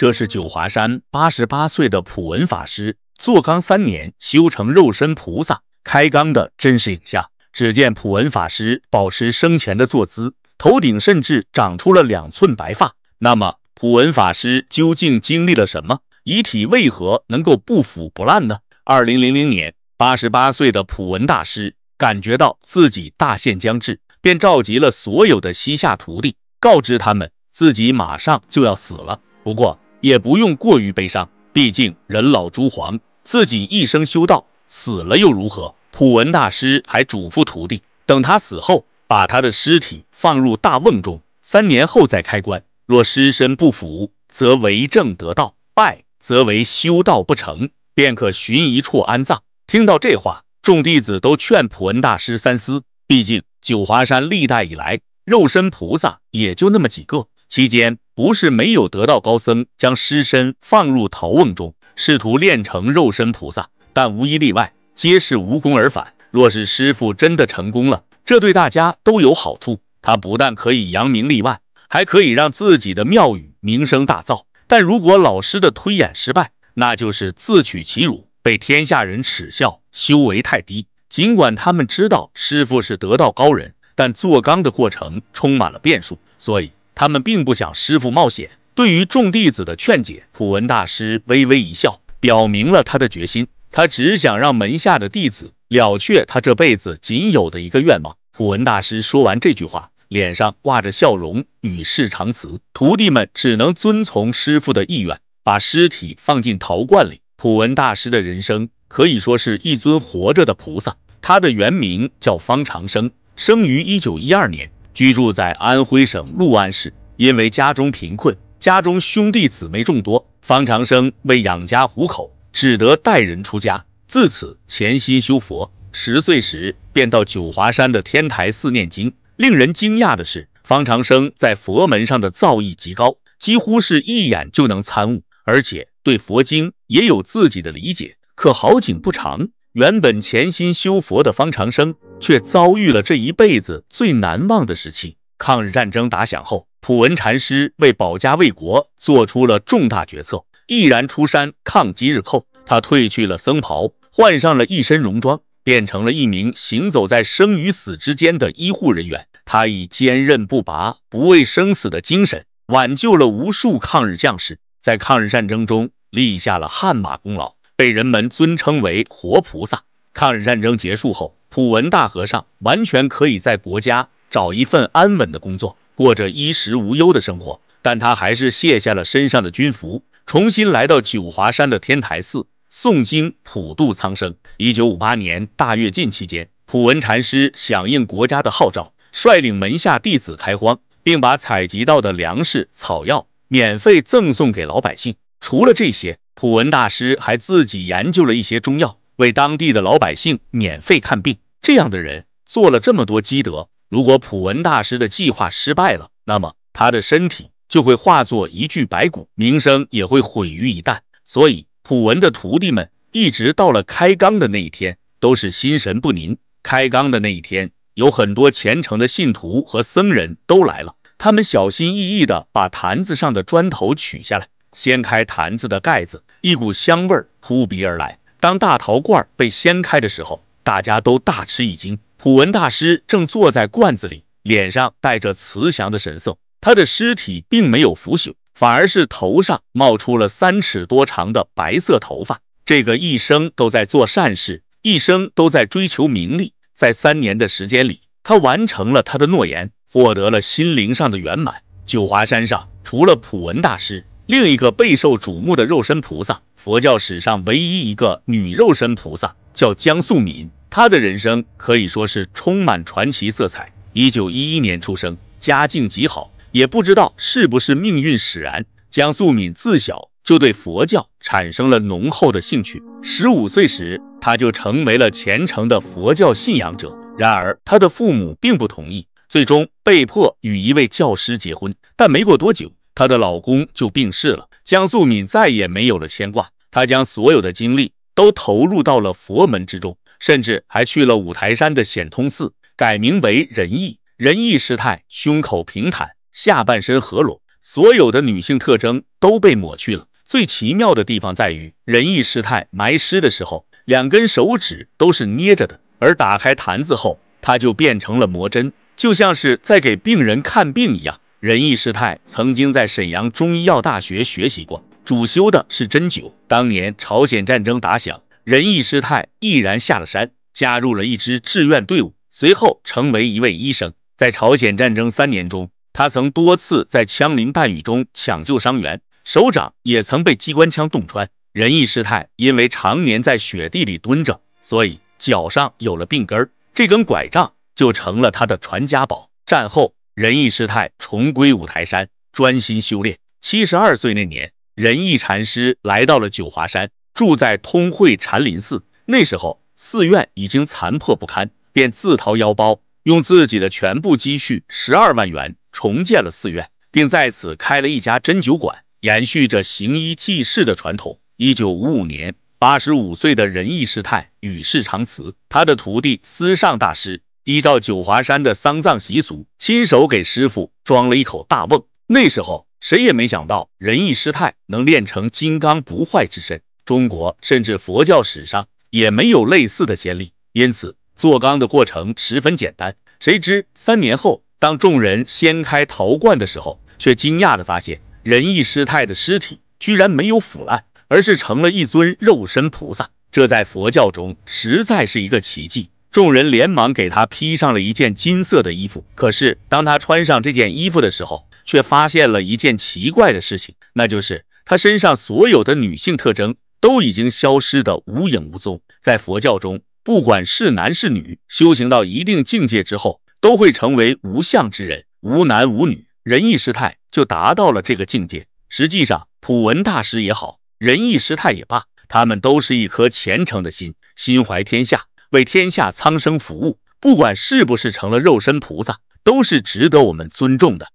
这是九华山八十八岁的普文法师坐缸三年修成肉身菩萨开缸的真实影像。只见普文法师保持生前的坐姿，头顶甚至长出了两寸白发。那么，普文法师究竟经历了什么？遗体为何能够不腐不烂呢？二零零零年，八十八岁的普文大师感觉到自己大限将至，便召集了所有的西夏徒弟，告知他们自己马上就要死了。不过，也不用过于悲伤，毕竟人老珠黄，自己一生修道，死了又如何？普文大师还嘱咐徒弟，等他死后，把他的尸体放入大瓮中，三年后再开棺，若尸身不腐，则为证得道；败，则为修道不成，便可寻一处安葬。听到这话，众弟子都劝普文大师三思，毕竟九华山历代以来，肉身菩萨也就那么几个。期间不是没有得道高僧将尸身放入陶瓮中，试图炼成肉身菩萨，但无一例外皆是无功而返。若是师傅真的成功了，这对大家都有好处。他不但可以扬名立万，还可以让自己的庙宇名声大噪。但如果老师的推演失败，那就是自取其辱，被天下人耻笑。修为太低，尽管他们知道师傅是得道高人，但做刚的过程充满了变数，所以。他们并不想师傅冒险。对于众弟子的劝解，普文大师微微一笑，表明了他的决心。他只想让门下的弟子了却他这辈子仅有的一个愿望。普文大师说完这句话，脸上挂着笑容，与世长辞。徒弟们只能遵从师傅的意愿，把尸体放进陶罐里。普文大师的人生可以说是一尊活着的菩萨。他的原名叫方长生，生于一九一二年。居住在安徽省六安市，因为家中贫困，家中兄弟姊妹众多，方长生为养家糊口，只得带人出家，自此潜心修佛。十岁时便到九华山的天台寺念经。令人惊讶的是，方长生在佛门上的造诣极高，几乎是一眼就能参悟，而且对佛经也有自己的理解。可好景不长。原本潜心修佛的方长生，却遭遇了这一辈子最难忘的时期。抗日战争打响后，普文禅师为保家卫国，做出了重大决策，毅然出山抗击日寇。他褪去了僧袍，换上了一身戎装，变成了一名行走在生与死之间的医护人员。他以坚韧不拔、不畏生死的精神，挽救了无数抗日将士，在抗日战争中立下了汗马功劳。被人们尊称为活菩萨。抗日战争结束后，普文大和尚完全可以在国家找一份安稳的工作，过着衣食无忧的生活。但他还是卸下了身上的军服，重新来到九华山的天台寺诵经，普渡苍生。一九五八年大跃进期间，普文禅师响应国家的号召，率领门下弟子开荒，并把采集到的粮食、草药免费赠送给老百姓。除了这些，普文大师还自己研究了一些中药，为当地的老百姓免费看病。这样的人做了这么多积德，如果普文大师的计划失败了，那么他的身体就会化作一具白骨，名声也会毁于一旦。所以，普文的徒弟们一直到了开缸的那一天，都是心神不宁。开缸的那一天，有很多虔诚的信徒和僧人都来了，他们小心翼翼的把坛子上的砖头取下来。掀开坛子的盖子，一股香味扑鼻而来。当大陶罐被掀开的时候，大家都大吃一惊。普文大师正坐在罐子里，脸上带着慈祥的神色。他的尸体并没有腐朽，反而是头上冒出了三尺多长的白色头发。这个一生都在做善事，一生都在追求名利，在三年的时间里，他完成了他的诺言，获得了心灵上的圆满。九华山上除了普文大师，另一个备受瞩目的肉身菩萨，佛教史上唯一一个女肉身菩萨，叫江素敏。她的人生可以说是充满传奇色彩。一九一一年出生，家境极好，也不知道是不是命运使然，江素敏自小就对佛教产生了浓厚的兴趣。十五岁时，她就成为了虔诚的佛教信仰者。然而，她的父母并不同意，最终被迫与一位教师结婚。但没过多久，她的老公就病逝了，江素敏再也没有了牵挂，她将所有的精力都投入到了佛门之中，甚至还去了五台山的显通寺，改名为仁义。仁义师太胸口平坦，下半身合拢，所有的女性特征都被抹去了。最奇妙的地方在于，仁义师太埋尸的时候，两根手指都是捏着的，而打开坛子后，它就变成了魔针，就像是在给病人看病一样。仁义师太曾经在沈阳中医药大学学习过，主修的是针灸。当年朝鲜战争打响，仁义师太毅然下了山，加入了一支志愿队伍，随后成为一位医生。在朝鲜战争三年中，他曾多次在枪林弹雨中抢救伤员，手掌也曾被机关枪洞穿。仁义师太因为常年在雪地里蹲着，所以脚上有了病根，这根拐杖就成了他的传家宝。战后。仁义师太重归五台山，专心修炼。七十二岁那年，仁义禅师来到了九华山，住在通惠禅林寺。那时候，寺院已经残破不堪，便自掏腰包，用自己的全部积蓄十二万元重建了寺院，并在此开了一家针灸馆，延续着行医济世的传统。一九五五年，八十五岁的仁义师太与世长辞，他的徒弟思尚大师。依照九华山的丧葬习俗，亲手给师傅装了一口大瓮。那时候谁也没想到，仁义师太能练成金刚不坏之身。中国甚至佛教史上也没有类似的先例，因此做缸的过程十分简单。谁知三年后，当众人掀开陶罐的时候，却惊讶地发现，仁义师太的尸体居然没有腐烂，而是成了一尊肉身菩萨。这在佛教中实在是一个奇迹。众人连忙给他披上了一件金色的衣服。可是当他穿上这件衣服的时候，却发现了一件奇怪的事情，那就是他身上所有的女性特征都已经消失的无影无踪。在佛教中，不管是男是女，修行到一定境界之后，都会成为无相之人，无男无女。仁义师太就达到了这个境界。实际上，普文大师也好，仁义师太也罢，他们都是一颗虔诚的心，心怀天下。为天下苍生服务，不管是不是成了肉身菩萨，都是值得我们尊重的。